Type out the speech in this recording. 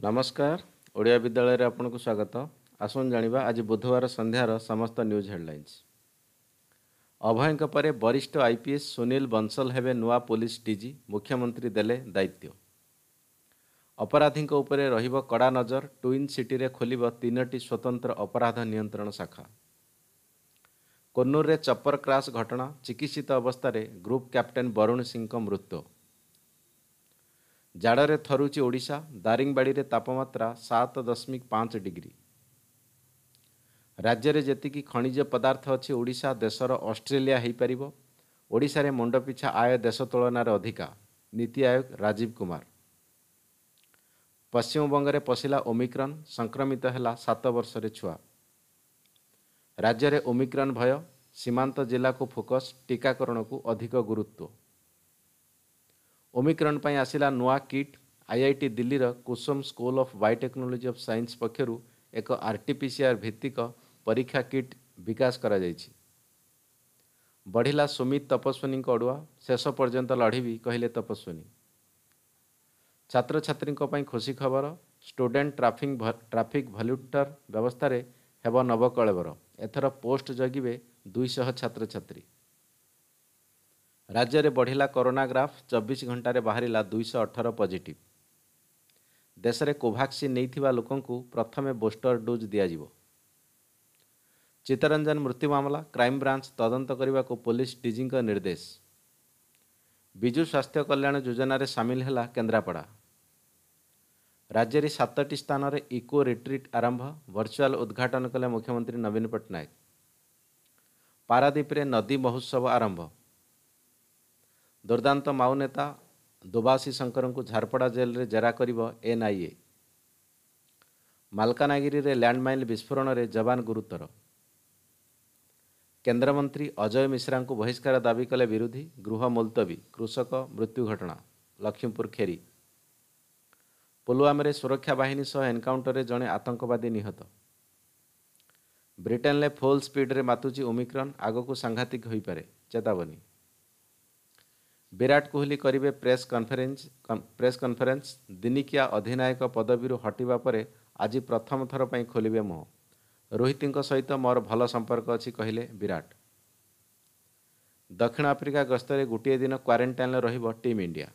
ନମସ୍କାର ଓଡ଼ିଆ ବିଦ୍ୟାଳୟରେ ଆପଣଙ୍କୁ ସ୍ୱାଗତ ଆସନ୍ତୁ ଜାଣିବା ଆଜି ବୁଧବାର ସନ୍ଧ୍ୟାର ସମସ୍ତ ନ୍ୟୁଜ୍ ହେଡ଼ଲାଇନ୍ସ ଅଭୟଙ୍କ ପରେ ବରିଷ୍ଠ I P S Sunil Bansal ହେବେ ନୂଆ ପୋଲିସ ଡିଜି ମୁଖ୍ୟମନ୍ତ୍ରୀ ଦେଲେ ଦାୟିତ୍ୱ ଅପରାଧୀଙ୍କ ଉପରେ ରହିବ କଡ଼ା ନଜର ଟ୍ୱିନ୍ ସିଟିରେ ଖୋଲିବ ତିନୋଟି ସ୍ୱତନ୍ତ୍ର ଅପରାଧ ନିୟନ୍ତ୍ରଣ ଶାଖା କୋନ୍ନୁରରେ ଚପର କ୍ରାସ୍ ଘଟଣା ଚିକିତ୍ସିତ ଅବସ୍ଥାରେ ଗ୍ରୁପ୍ କ୍ୟାପ୍ଟେନ୍ ବରୁଣ ସିଂଙ୍କ ମୃତ୍ୟୁ ଜାଡ଼ରେ ଥରୁଛି ଓଡ଼ିଶା ଦାରିଙ୍ଗବାଡ଼ିରେ ତାପମାତ୍ରା ସାତ ଦଶମିକ ପାଞ୍ଚ ଡିଗ୍ରୀ ରାଜ୍ୟରେ ଯେତିକି ଖଣିଜ ପଦାର୍ଥ ଅଛି ଓଡ଼ିଶା ଦେଶର ଅଷ୍ଟ୍ରେଲିଆ ହୋଇପାରିବ ଓଡ଼ିଶାରେ ମୁଣ୍ଡପିଛା ଆୟ ଦେଶ ତୁଳନାରେ ଅଧିକା ନୀତି ଆୟୋଗ ରାଜୀବ କୁମାର ପଶ୍ଚିମବଙ୍ଗରେ ପଶିଲା ଓମିକ୍ରନ୍ ସଂକ୍ରମିତ ହେଲା ସାତ ବର୍ଷରେ ଛୁଆ ରାଜ୍ୟରେ ଓମିକ୍ରନ୍ ଭୟ ସୀମାନ୍ତ ଜିଲ୍ଲାକୁ ଫୋକସ୍ ଟିକାକରଣକୁ ଅଧିକ ଗୁରୁତ୍ୱ ଓମିକ୍ରନ୍ ପାଇଁ ଆସିଲା ନୂଆ କିଟ୍ ଆଇଆଇଟି ଦିଲ୍ଲୀର Kusum school of biotechnology of science ପକ୍ଷରୁ ଏକ ଆର୍ ଟି ପି ସିଆର୍ ଭିତ୍ତିକ ପରୀକ୍ଷା କିଟ୍ ବିକାଶ କରାଯାଇଛି ବଢ଼ିଲା ସୁମିତ ତପସ୍ୱିନୀଙ୍କ ଅଡ଼ୁଆ ଶେଷ ପର୍ଯ୍ୟନ୍ତ ଲଢ଼ିବି କହିଲେ ତପସ୍ୱିନୀ ଛାତ୍ରଛାତ୍ରୀଙ୍କ ପାଇଁ ଖୁସି ଖବର ଷ୍ଟୁଡେଣ୍ଟ ଟ୍ରାଫିକ୍ ଟ୍ରାଫିକ୍ ଭଲ୍ୟୁଟର ବ୍ୟବସ୍ଥାରେ ହେବ ନବକଳେବର ଏଥର ପୋଷ୍ଟ ଜଗିବେ ଦୁଇଶହ ଛାତ୍ରଛାତ୍ରୀ ରାଜ୍ୟରେ ବଢ଼ିଲା କରୋନା ଗ୍ରାଫ ଚବିଶ ଘଣ୍ଟାରେ ବାହାରିଲା ଦୁଇଶହ ଅଠର ପଜିଟିଭ୍ ଦେଶରେ କୋଭାକ୍ସିନ୍ ନେଇଥିବା ଲୋକଙ୍କୁ ପ୍ରଥମେ ବୁଷ୍ଟର ଡୋଜ୍ ଦିଆଯିବ ଚିତ୍ତରଞ୍ଜନ ମୃତ୍ୟୁ ମାମଲା କ୍ରାଇମ୍ବ୍ରାଞ୍ଚ ତଦନ୍ତ କରିବାକୁ ପୋଲିସ ଡିଜିଙ୍କ ନିର୍ଦ୍ଦେଶ ବିଜୁ ସ୍ୱାସ୍ଥ୍ୟ କଲ୍ୟାଣ ଯୋଜନାରେ ସାମିଲ ହେଲା କେନ୍ଦ୍ରାପଡ଼ା ରାଜ୍ୟରେ ସାତଟି ସ୍ଥାନରେ ଇକୋ ରିଟ୍ରିଟ୍ ଆରମ୍ଭ ଭର୍ଚୁଆଲ୍ ଉଦ୍ଘାଟନ କଲେ ମୁଖ୍ୟମନ୍ତ୍ରୀ ନବୀନ ପଟ୍ଟନାୟକ ପାରାଦ୍ୱୀପରେ ନଦୀ ମହୋତ୍ସବ ଆରମ୍ଭ ଦୁର୍ଦ୍ଦାନ୍ତ ମାଉ ନେତା ଦୁବାସୀ ଶଙ୍କରଙ୍କୁ ଝାରପଡ଼ା ଜେଲ୍ରେ ଜେରା କରିବ ଏନ୍ଆଇଏ ମାଲକାନଗିରିରେ ଲ୍ୟାଣ୍ଡମାଇନ୍ ବିସ୍ଫୋରଣରେ ଯବାନ ଗୁରୁତର କେନ୍ଦ୍ରମନ୍ତ୍ରୀ ଅଜୟ ମିଶ୍ରାଙ୍କୁ ବହିଷ୍କାର ଦାବି କଲେ ବିରୋଧୀ ଗୃହ ମୁଲତବୀ କୃଷକ ମୃତ୍ୟୁ ଘଟଣା ଲକ୍ଷ୍ମୀପୁର ଖେରି ପୁଲୱାମାରେ ସୁରକ୍ଷା ବାହିନୀ ସହ ଏନ୍କାଉଣ୍ଟରରେ ଜଣେ ଆତଙ୍କବାଦୀ ନିହତ ବ୍ରିଟେନ୍ରେ ଫୁଲ୍ ସ୍ପିଡ଼୍ରେ ମାତୁଛି ଓମିକ୍ରନ୍ ଆଗକୁ ସାଂଘାତିକ ହୋଇପାରେ ଚେତାବନୀ ବିରାଟ କୋହଲି କରିବେ ପ୍ରେସ୍ କନଫରେନ୍ସ ପ୍ରେସ୍ କନଫରେନ୍ସ ଦିନିକିଆ ଅଧିନାୟକ ପଦବୀରୁ ହଟିବା ପରେ ଆଜି ପ୍ରଥମ ଥର ପାଇଁ ଖୋଲିବେ ମୁହଁ ରୋହିତଙ୍କ ସହିତ ମୋର ଭଲ ସମ୍ପର୍କ ଅଛି କହିଲେ ବିରାଟ ଦକ୍ଷିଣ ଆଫ୍ରିକା ଗସ୍ତରେ ଗୋଟିଏ ଦିନ କ୍ୱାରେଣ୍ଟାଇନ୍ରେ ରହିବ ଟିମ୍ ଇଣ୍ଡିଆ